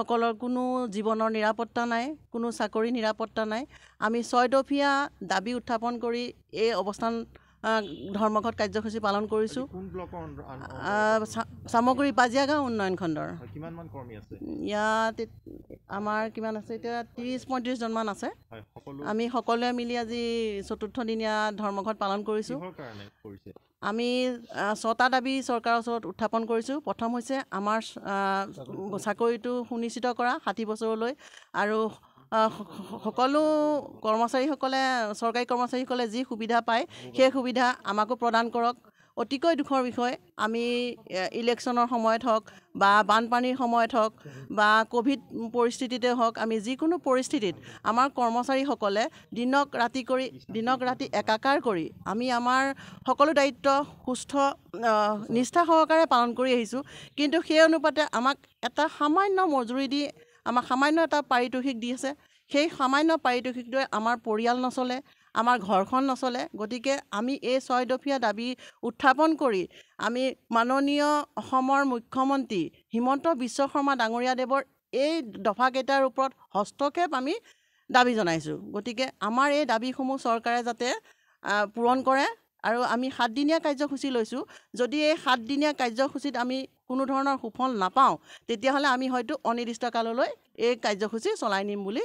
সকলৰ কোনো জীৱনৰ নিৰাপত্তা নাই কোনো চাকৰি নিৰাপত্তা নাই আমি ছয়দফীয়া দাবী উত্থাপন কৰি এই অৱস্থান ধৰ্মঘট কাৰ্যসূচী পালন কৰিছোঁ চামগুৰি পাজিয়া গাঁও উন্নয়ন খণ্ডৰ ইয়াত আমাৰ কিমান আছে এতিয়া ত্ৰিছ পঁয়ত্ৰিছজনমান আছে আমি সকলোৱে মিলি আজি চতুৰ্থদিনীয়া ধৰ্মঘট পালন কৰিছোঁ আমি ছটা দাবী চৰকাৰৰ ওচৰত উত্থাপন কৰিছোঁ প্ৰথম হৈছে আমাৰ চাকৰিটো সুনিশ্চিত কৰা ষাঠি বছৰলৈ আৰু সকলো কৰ্মচাৰীসকলে চৰকাৰী কৰ্মচাৰীসকলে যি সুবিধা পায় সেই সুবিধা আমাকো প্ৰদান কৰক অতিকৈ দুখৰ বিষয় আমি ইলেকশ্যনৰ সময়ত হওক বা বানপানীৰ সময়ত হওক বা ক'ভিড পৰিস্থিতিতে হওক আমি যিকোনো পৰিস্থিতিত আমাৰ কৰ্মচাৰীসকলে দিনক ৰাতি কৰি দিনক ৰাতি একাকাৰ কৰি আমি আমাৰ সকলো দায়িত্ব সুস্থ নিষ্ঠা সহকাৰে পালন কৰি আহিছোঁ কিন্তু সেই অনুপাতে আমাক এটা সামান্য মজুৰি দি আমাক সামান্য এটা পাৰিতোষিক দি আছে সেই সামান্য পাৰিতোষিকটোৱে আমাৰ পৰিয়াল নচলে আমাৰ ঘৰখন নচলে গতিকে আমি এই ছয়দফীয়া দাবী উত্থাপন কৰি আমি মাননীয় অসমৰ মুখ্যমন্ত্ৰী হিমন্ত বিশ্ব শৰ্মা ডাঙৰীয়াদেৱৰ এই দফাকেইটাৰ ওপৰত হস্তক্ষেপ আমি দাবী জনাইছোঁ গতিকে আমাৰ এই দাবীসমূহ চৰকাৰে যাতে পূৰণ কৰে আৰু আমি সাতদিনীয়া কাৰ্যসূচী লৈছোঁ যদি এই সাতদিনীয়া কাৰ্যসূচীত আমি কোনো ধৰণৰ সুফল নাপাওঁ তেতিয়াহ'লে আমি হয়তো অনিৰ্দিষ্ট কাললৈ এই কাৰ্যসূচী চলাই নিম বুলি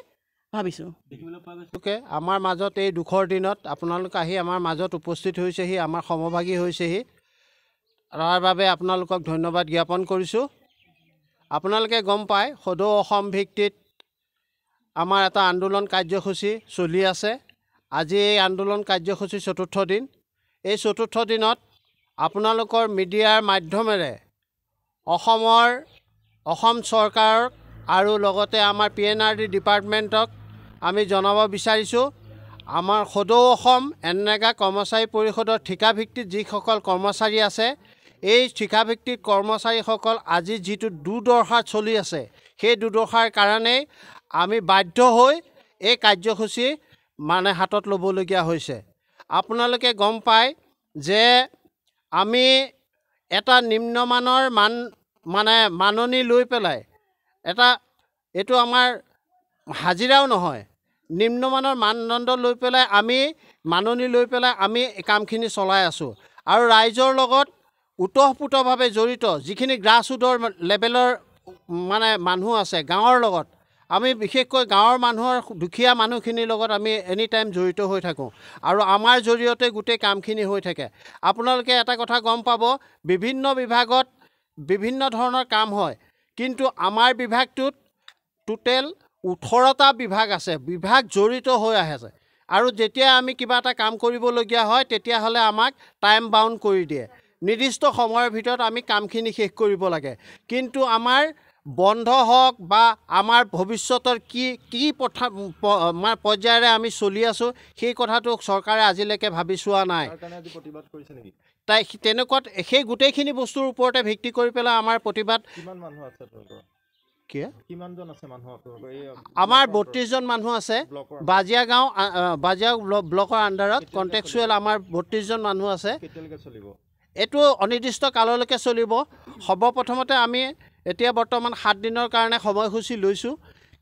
ভাবিছোঁ গতিকে আমাৰ মাজত এই দুখৰ দিনত আপোনালোক আহি আমাৰ মাজত উপস্থিত হৈছেহি আমাৰ সমভাগী হৈছেহি তাৰ বাবে আপোনালোকক ধন্যবাদ জ্ঞাপন কৰিছোঁ আপোনালোকে গম পায় সদৌ অসম ভিত্তিত আমাৰ এটা আন্দোলন কাৰ্যসূচী চলি আছে আজি এই আন্দোলন কাৰ্যসূচী চতুৰ্থ দিন এই চতুৰ্থ দিনত আপোনালোকৰ মিডিয়াৰ মাধ্যমেৰে অসমৰ অসম চৰকাৰক আৰু লগতে আমাৰ পি এন আৰ ডি ডিপাৰ্টমেণ্টক আমি জনাব বিচাৰিছোঁ আমাৰ সদৌ অসম এনেগা কৰ্মচাৰী পৰিষদৰ ঠিকা ভিত্তিত যিসকল কৰ্মচাৰী আছে এই ঠিকা ভিত্তিত কৰ্মচাৰীসকল আজি যিটো দুৰ্দশা চলি আছে সেই দুৰ্দশাৰ কাৰণেই আমি বাধ্য হৈ এই কাৰ্যসূচী মানে হাতত ল'বলগীয়া হৈছে আপোনালোকে গম পায় যে আমি এটা নিম্নমানৰ মান মানে মাননি লৈ পেলাই এটা এইটো আমাৰ হাজিৰাও নহয় নিম্নমানৰ মানদণ্ড লৈ পেলাই আমি মাননি লৈ পেলাই আমি কামখিনি চলাই আছোঁ আৰু ৰাইজৰ লগত ওতঃপুতভাৱে জড়িত যিখিনি গ্ৰাছৰুটৰ লেভেলৰ মানে মানুহ আছে গাঁৱৰ লগত আমি বিশেষকৈ গাঁৱৰ মানুহৰ দুখীয়া মানুহখিনিৰ লগত আমি এনি টাইম জড়িত হৈ থাকোঁ আৰু আমাৰ জৰিয়তে গোটেই কামখিনি হৈ থাকে আপোনালোকে এটা কথা গম পাব বিভিন্ন বিভাগত বিভিন্ন ধৰণৰ কাম হয় কিন্তু আমাৰ বিভাগটোত টোটেল ওঠৰটা বিভাগ আছে বিভাগ জড়িত হৈ আহে যে আৰু যেতিয়া আমি কিবা এটা কাম কৰিবলগীয়া হয় তেতিয়াহ'লে আমাক টাইম বাউণ্ড কৰি দিয়ে নিৰ্দিষ্ট সময়ৰ ভিতৰত আমি কামখিনি শেষ কৰিব লাগে কিন্তু আমাৰ বন্ধ হওক বা আমাৰ ভৱিষ্যতৰ কি কি পথা আমাৰ পৰ্যায়েৰে আমি চলি আছোঁ সেই কথাটো চৰকাৰে আজিলৈকে ভাবি চোৱা নাই তাই তেনেকুৱাত সেই গোটেইখিনি বস্তুৰ ওপৰতে ভিত্তি কৰি পেলাই আমাৰ প্ৰতিবাদ আমাৰ বত্ৰিছজন মানুহ আছে বাজিয়া গাঁও বাজিয়া ব্লকৰ আণ্ডাৰত কণ্টেক্সুৱেল আমাৰ বত্ৰিছজন মানুহ আছে এইটো অনিৰ্দিষ্ট কাললৈকে চলিব সৰ্বপ্ৰথমতে আমি এতিয়া বৰ্তমান সাত দিনৰ কাৰণে সময়সূচী লৈছোঁ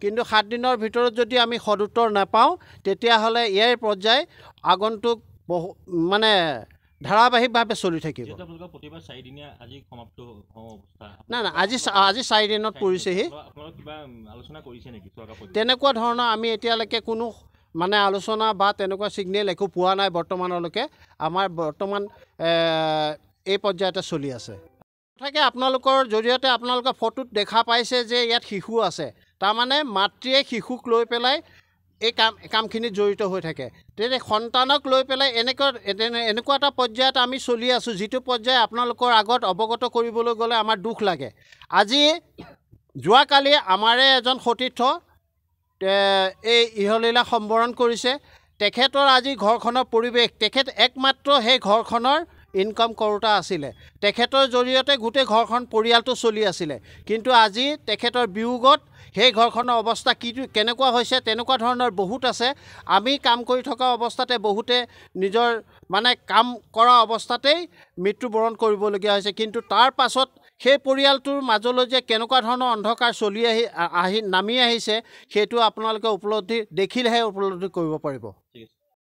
কিন্তু সাত দিনৰ ভিতৰত যদি আমি সদুত্তৰ নাপাওঁ তেতিয়াহ'লে ইয়াৰ পৰ্যায় আগন্তুক বহু মানে ধাৰাবাহিকভাৱে চলি থাকিব নাই নাই আজি আজি চাৰিদিনত পৰিছেহি তেনেকুৱা ধৰণৰ আমি এতিয়ালৈকে কোনো মানে আলোচনা বা তেনেকুৱা চিগনেল একো পোৱা নাই বৰ্তমানলৈকে আমাৰ বৰ্তমান এই পৰ্যায়তে চলি আছে তথাপি আপোনালোকৰ জৰিয়তে আপোনালোকে ফটোত দেখা পাইছে যে ইয়াত শিশু আছে তাৰমানে মাতৃয়ে শিশুক লৈ পেলাই এই কাম কামখিনিত জড়িত হৈ থাকে তেন্তে সন্তানক লৈ পেলাই এনেকুৱা এনেকুৱা এটা পৰ্যায়ত আমি চলি আছোঁ যিটো পৰ্যায় আপোনালোকৰ আগত অৱগত কৰিবলৈ গ'লে আমাৰ দুখ লাগে আজি যোৱাকালি আমাৰে এজন সতীৰ্থ এই ইহলীলা সম্বৰণ কৰিছে তেখেতৰ আজি ঘৰখনৰ পৰিৱেশ তেখেত একমাত্ৰ সেই ঘৰখনৰ ইনকম কৰোঁতা আছিলে তেখেতৰ জৰিয়তে গোটেই ঘৰখন পৰিয়ালটো চলি আছিলে কিন্তু আজি তেখেতৰ বিয়োগত সেই ঘৰখনৰ অৱস্থা কি কেনেকুৱা হৈছে তেনেকুৱা ধৰণৰ বহুত আছে আমি কাম কৰি থকা অৱস্থাতে বহুতে নিজৰ মানে কাম কৰা অৱস্থাতেই মৃত্যুবৰণ কৰিবলগীয়া হৈছে কিন্তু তাৰ পাছত সেই পৰিয়ালটোৰ মাজলৈ যে কেনেকুৱা ধৰণৰ অন্ধকাৰ চলি আহি আহি নামি আহিছে সেইটো আপোনালোকে উপলব্ধি দেখিলেহে উপলব্ধি কৰিব পাৰিব